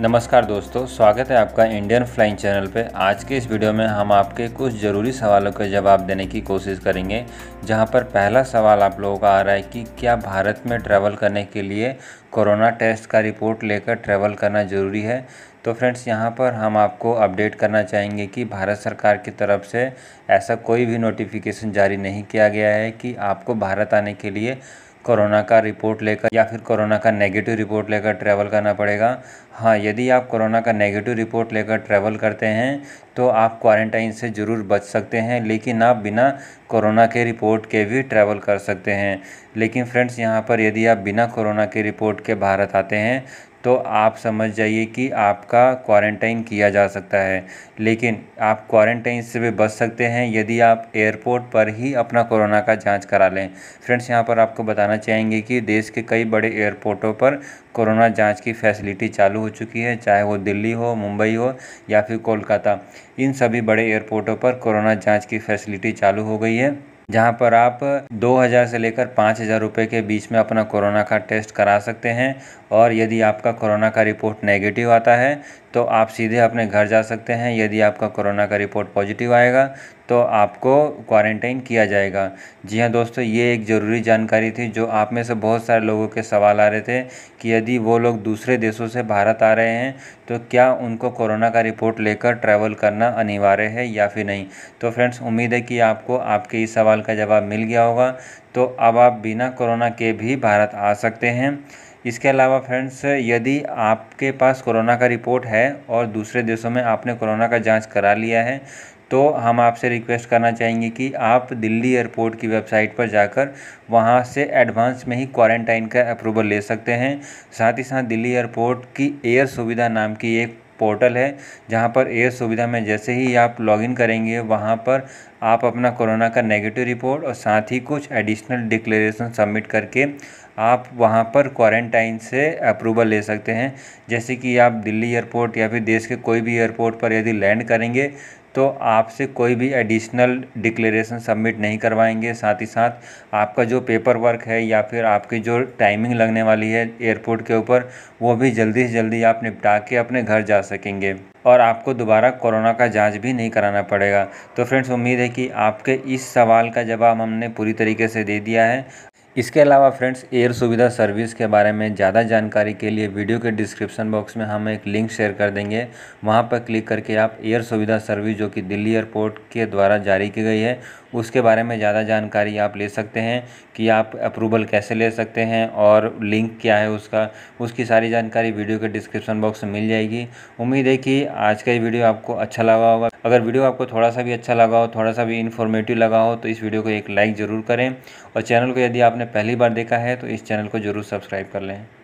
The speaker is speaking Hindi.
नमस्कार दोस्तों स्वागत है आपका इंडियन फ्लाइंग चैनल पे आज के इस वीडियो में हम आपके कुछ ज़रूरी सवालों के जवाब देने की कोशिश करेंगे जहां पर पहला सवाल आप लोगों का आ रहा है कि क्या भारत में ट्रैवल करने के लिए कोरोना टेस्ट का रिपोर्ट लेकर ट्रैवल करना ज़रूरी है तो फ्रेंड्स यहाँ पर हम आपको अपडेट करना चाहेंगे कि भारत सरकार की तरफ से ऐसा कोई भी नोटिफिकेशन जारी नहीं किया गया है कि आपको भारत आने के लिए कोरोना का रिपोर्ट लेकर या फिर कोरोना का नेगेटिव रिपोर्ट लेकर ट्रैवल करना पड़ेगा हाँ यदि आप कोरोना का नेगेटिव रिपोर्ट लेकर ट्रैवल करते हैं तो आप क्वारंटाइन से ज़रूर बच सकते हैं लेकिन आप बिना कोरोना के रिपोर्ट के भी ट्रैवल कर सकते हैं लेकिन फ्रेंड्स यहाँ पर यदि आप बिना कोरोना के रिपोर्ट के भारत आते हैं तो आप समझ जाइए कि आपका क्वारंटाइन किया जा सकता है लेकिन आप क्वारंटाइन से भी बच सकते हैं यदि आप एयरपोर्ट पर ही अपना कोरोना का जांच करा लें फ्रेंड्स यहाँ पर आपको बताना चाहेंगे कि देश के कई बड़े एयरपोर्टों पर कोरोना जांच की फैसिलिटी चालू हो चुकी है चाहे वो दिल्ली हो मुंबई हो या फिर कोलकाता इन सभी बड़े एयरपोर्टों पर कोरोना जाँच की फैसिलिटी चालू हो गई है जहाँ पर आप दो हज़ार से लेकर पाँच हज़ार रुपये के बीच में अपना कोरोना का टेस्ट करा सकते हैं और यदि आपका कोरोना का रिपोर्ट नेगेटिव आता है तो आप सीधे अपने घर जा सकते हैं यदि आपका कोरोना का रिपोर्ट पॉजिटिव आएगा तो आपको क्वारंटाइन किया जाएगा जी हाँ दोस्तों ये एक ज़रूरी जानकारी थी जो आप में से बहुत सारे लोगों के सवाल आ रहे थे कि यदि वो लोग दूसरे देशों से भारत आ रहे हैं तो क्या उनको कोरोना का रिपोर्ट लेकर ट्रैवल करना अनिवार्य है या फिर नहीं तो फ्रेंड्स उम्मीद है कि आपको आपके इस सवाल का जवाब मिल गया होगा तो अब आप बिना कोरोना के भी भारत आ सकते हैं इसके अलावा फ्रेंड्स यदि आपके पास कोरोना का रिपोर्ट है और दूसरे देशों में आपने कोरोना का जांच करा लिया है तो हम आपसे रिक्वेस्ट करना चाहेंगे कि आप दिल्ली एयरपोर्ट की वेबसाइट पर जाकर वहाँ से एडवांस में ही क्वारंटाइन का अप्रूवल ले सकते हैं साथ ही साथ दिल्ली एयरपोर्ट की एयर सुविधा नाम की एक पोर्टल है जहाँ पर एयर सुविधा में जैसे ही आप लॉगिन करेंगे वहाँ पर आप अपना कोरोना का नेगेटिव रिपोर्ट और साथ ही कुछ एडिशनल डिक्लेरेशन सबमिट करके आप वहाँ पर क्वारंटाइन से अप्रूवल ले सकते हैं जैसे कि आप दिल्ली एयरपोर्ट या फिर देश के कोई भी एयरपोर्ट पर यदि लैंड करेंगे तो आपसे कोई भी एडिशनल डिक्लेरेशन सबमिट नहीं करवाएंगे साथ ही साथ आपका जो पेपर वर्क है या फिर आपकी जो टाइमिंग लगने वाली है एयरपोर्ट के ऊपर वो भी जल्दी से जल्दी आप निपटा के अपने घर जा सकेंगे और आपको दोबारा कोरोना का जांच भी नहीं कराना पड़ेगा तो फ्रेंड्स उम्मीद है कि आपके इस सवाल का जवाब हमने पूरी तरीके से दे दिया है इसके अलावा फ्रेंड्स एयर सुविधा सर्विस के बारे में ज़्यादा जानकारी के लिए वीडियो के डिस्क्रिप्शन बॉक्स में हम एक लिंक शेयर कर देंगे वहाँ पर क्लिक करके आप एयर सुविधा सर्विस जो कि दिल्ली एयरपोर्ट के द्वारा जारी की गई है उसके बारे में ज़्यादा जानकारी आप ले सकते हैं कि आप अप्रूवल कैसे ले सकते हैं और लिंक क्या है उसका उसकी सारी जानकारी वीडियो के डिस्क्रिप्शन बॉक्स में मिल जाएगी उम्मीद है कि आज का ये वीडियो आपको अच्छा लगा होगा अगर वीडियो आपको थोड़ा सा भी अच्छा लगा हो थोड़ा सा भी इन्फॉर्मेटिव लगा हो तो इस वीडियो को एक लाइक ज़रूर करें और चैनल को यदि आप आपने पहली बार देखा है तो इस चैनल को ज़रूर सब्सक्राइब कर लें